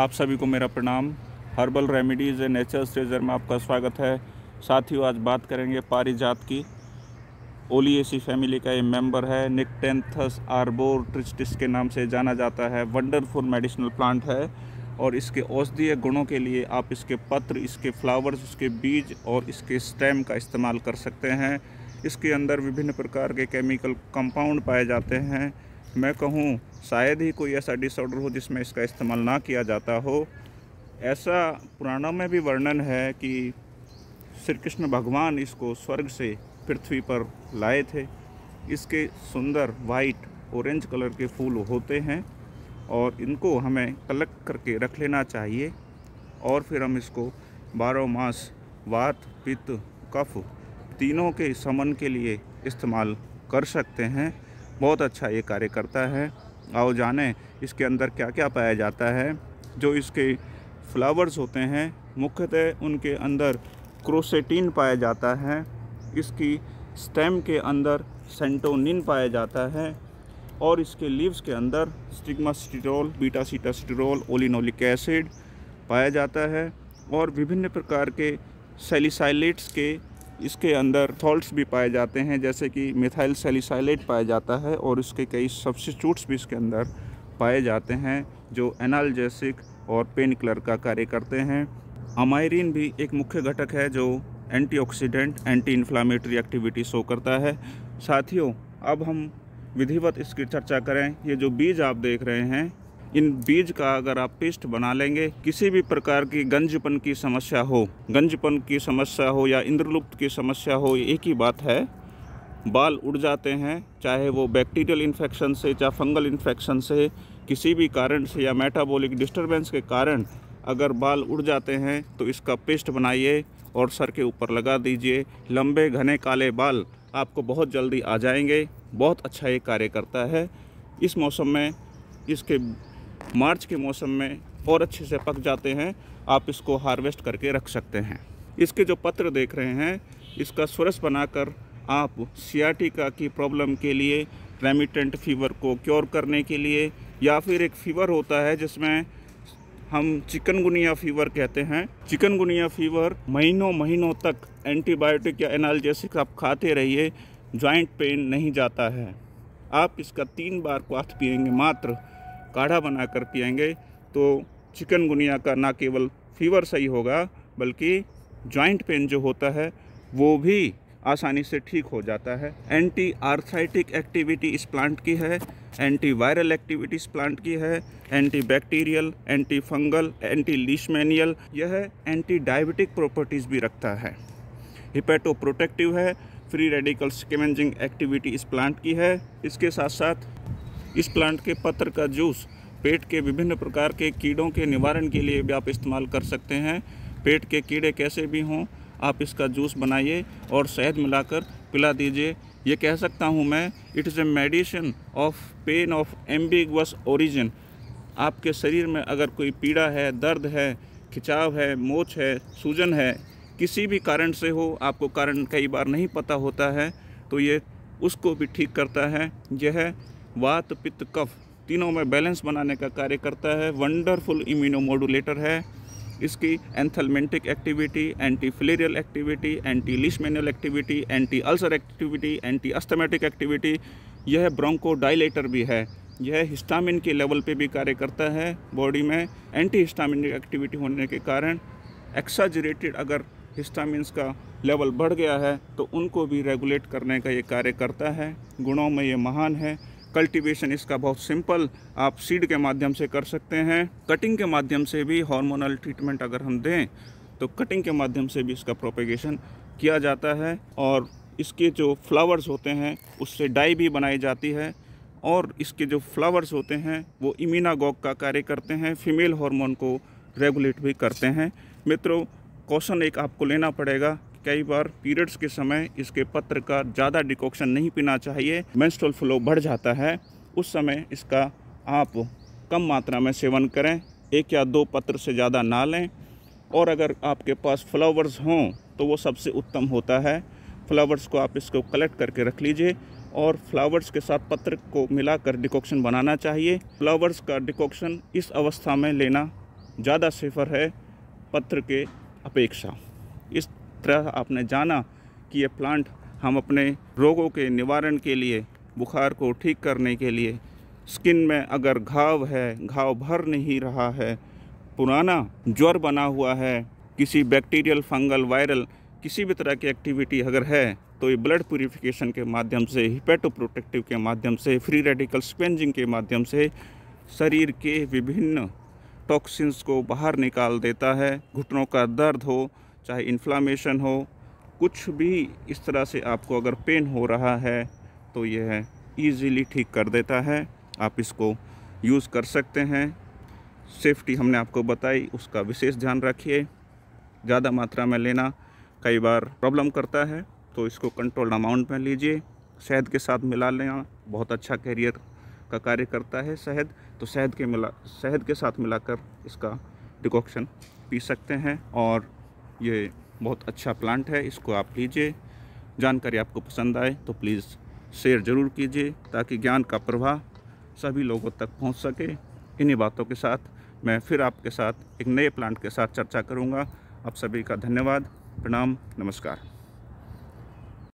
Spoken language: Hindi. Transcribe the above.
आप सभी को मेरा प्रणाम herbal remedies and nature treasure में आपका स्वागत है साथियों आज बात करेंगे पारिजात की ओलिएसी फैमिली का ये मेंबर है निकटेंथस आर्बोर ट्रिस्टिस के नाम से जाना जाता है वंडरफुल मेडिसिनल प्लांट है और इसके औषधीय गुणों के लिए आप इसके पत्र इसके फ्लावर्स इसके बीज और इसके स्टेम का इस्तेमाल कर सकते हैं इसके अंदर विभिन्न प्रकार के केमिकल कंपाउंड पाए जाते हैं मैं कहूँ शायद ही कोई ऐसा डिसऑर्डर हो जिसमें इसका इस्तेमाल ना किया जाता हो ऐसा पुराणों में भी वर्णन है कि श्री कृष्ण भगवान इसको स्वर्ग से पृथ्वी पर लाए थे इसके सुंदर वाइट ऑरेंज कलर के फूल होते हैं और इनको हमें कलेक्ट करके रख लेना चाहिए और फिर हम इसको बारह मास वात पित्त कफ तीनों के समन के लिए इस्तेमाल कर सकते हैं बहुत अच्छा ये कार्य करता है आओ जाने इसके अंदर क्या क्या पाया जाता है जो इसके फ्लावर्स होते हैं मुख्यतः उनके अंदर क्रोसेटीन पाया जाता है इसकी स्टेम के अंदर सेंटोनिन पाया जाता है और इसके लीव्स के अंदर stigmasterol beta sitosterol oleanolic acid पाया जाता है और विभिन्न प्रकार के सेलिसाइलेट्स के इसके अंदर सॉल्ट्स भी पाए जाते हैं जैसे कि मिथाइल सेलिसाइलेट पाया जाता है और इसके कई सब्सिट्यूट्स भी इसके अंदर पाए जाते हैं जो एनाल्जेसिक और पेन किलर का कार्य करते हैं अमायरीन भी एक मुख्य घटक है जो antioxidant anti inflammatory activity show करता है साथियों अब हम विधिवत इसकी चर्चा करें ये जो बीज आप देख रहे हैं इन बीज का अगर आप पेस्ट बना लेंगे किसी भी प्रकार की गंजपन की समस्या हो गंजपन की समस्या हो या इंद्रलुप्त की समस्या हो एक ही बात है बाल उड़ जाते हैं चाहे वो बैक्टीरियल इन्फेक्शन से चाहे फंगल इन्फेक्शन से किसी भी कारण से या मेटाबॉलिक डिस्टरबेंस के कारण अगर बाल उड़ जाते हैं तो इसका पेस्ट बनाइए और सर के ऊपर लगा दीजिए लंबे घने काले बाल आपको बहुत जल्दी आ जाएंगे बहुत अच्छा ये कार्य करता है इस मौसम में इसके मार्च के मौसम में और अच्छे से पक जाते हैं आप इसको हार्वेस्ट करके रख सकते हैं इसके जो पत्र देख रहे हैं इसका सुरस बनाकर आप सियाटिका की प्रॉब्लम के लिए रेमिटेंट फीवर को क्योर करने के लिए या फिर एक फीवर होता है जिसमें हम चिकनगुनिया फीवर कहते हैं चिकनगुनिया फीवर महीनों महीनों तक एंटीबायोटिक या एनालजेसिक आप खाते रहिए जॉइंट पेन नहीं जाता है आप इसका तीन बार क्वाथ पियेंगे मात्र काढ़ा बनाकर पिएंगे तो चिकनगुनिया का ना केवल फीवर सही होगा बल्कि जॉइंट पेन जो होता है वो भी आसानी से ठीक हो जाता है एंटी आर्थराइटिक एक्टिविटी इस प्लांट की है एंटी वायरल एक्टिविटी इस प्लांट की है anti bacterial anti fungal anti leishmanial यह एंटी डायबिटिक प्रॉपर्टीज़ भी रखता है हिपेटो प्रोटेक्टिव है फ्री रेडिकल स्केमेंजिंग एक्टिविटी इस प्लांट की है इसके साथ साथ इस प्लांट के पत्र का जूस पेट के विभिन्न प्रकार के कीड़ों के निवारण के लिए भी आप इस्तेमाल कर सकते हैं पेट के कीड़े कैसे भी हों आप इसका जूस बनाइए और शहद मिलाकर पिला दीजिए ये कह सकता हूँ मैं it is a medicine of pain of ambiguous origin आपके शरीर में अगर कोई पीड़ा है दर्द है खिंचाव है मोच है सूजन है किसी भी कारण से हो आपको कारण कई बार नहीं पता होता है तो ये उसको भी ठीक करता है यह वात पित्त कफ तीनों में बैलेंस बनाने का कार्य करता है वंडरफुल इम्यूनोमोडुलेटर है इसकी anthelmintic activity anti filarial activity anti leishmanial activity anti ulcer activity anti asthmatic activity यह ब्रोंको डायलेटर भी है यह हिस्टामिन के लेवल पे भी कार्य करता है बॉडी में एंटी हिस्टामिन एक्टिविटी होने के कारण एक्साजरेटेड अगर हिस्टामिन का लेवल बढ़ गया है तो उनको भी रेगुलेट करने का ये कार्य करता है गुणों में ये महान है कल्टीवेशन इसका बहुत सिंपल आप सीड के माध्यम से कर सकते हैं कटिंग के माध्यम से भी हार्मोनल ट्रीटमेंट अगर हम दें तो कटिंग के माध्यम से भी इसका प्रोपेगेशन किया जाता है और इसके जो फ्लावर्स होते हैं उससे डाई भी बनाई जाती है और इसके जो फ्लावर्स होते हैं वो इमिनागॉग का कार्य करते हैं फीमेल हार्मोन को रेगुलेट भी करते हैं मित्रों कौशन एक आपको लेना पड़ेगा कई बार पीरियड्स के समय इसके पत्र का ज़्यादा डिकॉक्शन नहीं पीना चाहिए मेंस्ट्रुअल फ्लो बढ़ जाता है उस समय इसका आप कम मात्रा में सेवन करें एक या दो पत्र से ज़्यादा ना लें और अगर आपके पास फ्लावर्स हों तो वो सबसे उत्तम होता है फ्लावर्स को आप इसको कलेक्ट करके रख लीजिए और फ्लावर्स के साथ पत्र को मिलाकर डिकॉक्शन बनाना चाहिए फ्लावर्स का डिकॉक्शन इस अवस्था में लेना ज़्यादा सेफर है पत्र के अपेक्षा इस तरह आपने जाना कि ये प्लांट हम अपने रोगों के निवारण के लिए बुखार को ठीक करने के लिए स्किन में अगर घाव है घाव भर नहीं रहा है पुराना ज्वर बना हुआ है किसी बैक्टीरियल फंगल वायरल किसी भी तरह की एक्टिविटी अगर है तो ये ब्लड प्योरीफिकेशन के माध्यम से हिपेटो प्रोटेक्टिव के माध्यम से फ्री रेडिकल स्पेंजिंग के माध्यम से शरीर के विभिन्न टॉक्सिन्स को बाहर निकाल देता है घुटनों का दर्द हो चाहे इन्फ्लामेशन हो कुछ भी इस तरह से आपको अगर पेन हो रहा है तो यह ईज़ीली ठीक कर देता है आप इसको यूज़ कर सकते हैं सेफ्टी हमने आपको बताई उसका विशेष ध्यान रखिए ज़्यादा मात्रा में लेना कई बार प्रॉब्लम करता है तो इसको कंट्रोल अमाउंट में लीजिए शहद के साथ मिला लेना बहुत अच्छा कैरियर का कार्य करता है शहद तो शहद के मिला शहद के साथ मिलाकर इसका डिकॉक्शन पी सकते हैं और ये बहुत अच्छा प्लांट है इसको आप लीजिए जानकारी आपको पसंद आए तो प्लीज़ शेयर ज़रूर कीजिए ताकि ज्ञान का प्रवाह सभी लोगों तक पहुंच सके इन्हीं बातों के साथ मैं फिर आपके साथ एक नए प्लांट के साथ चर्चा करूंगा आप सभी का धन्यवाद प्रणाम नमस्कार